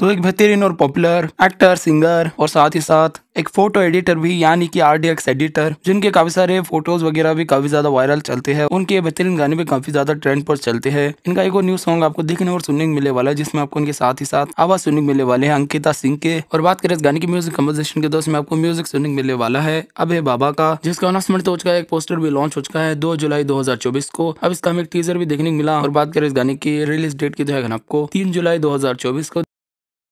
तो एक बेहतरीन और पॉपुलर एक्टर सिंगर और साथ ही साथ एक फोटो एडिटर भी यानी कि आर एडिटर जिनके काफी सारे फोटोज वगैरह भी काफी ज्यादा वायरल चलते हैं उनके बेहतरीन गाने भी काफी ज्यादा ट्रेंड पर चलते हैं इनका एक और न्यू सॉन्ग आपको देखने और सुनने मिलने वाला है जिसमें आपको उनके साथ ही साथ आवाज सुनने मिलने वाले हैं अंकिता सिंह के और बात करें इस गाने की म्यूजिक कम्पोजिशन के दोस्त में आपको म्यूजिक सुनने मिलने वाला है अब है बाबा का जिसका अनाउंसमेंट तो हो चुका है एक पोस्टर भी लॉन्च हो चुका है दो जुलाई दो को अब इसका एक टीजर भी देखने को मिला और बात करें इस गाने की रिलीज डेट की तो है आपको तीन जुलाई दो को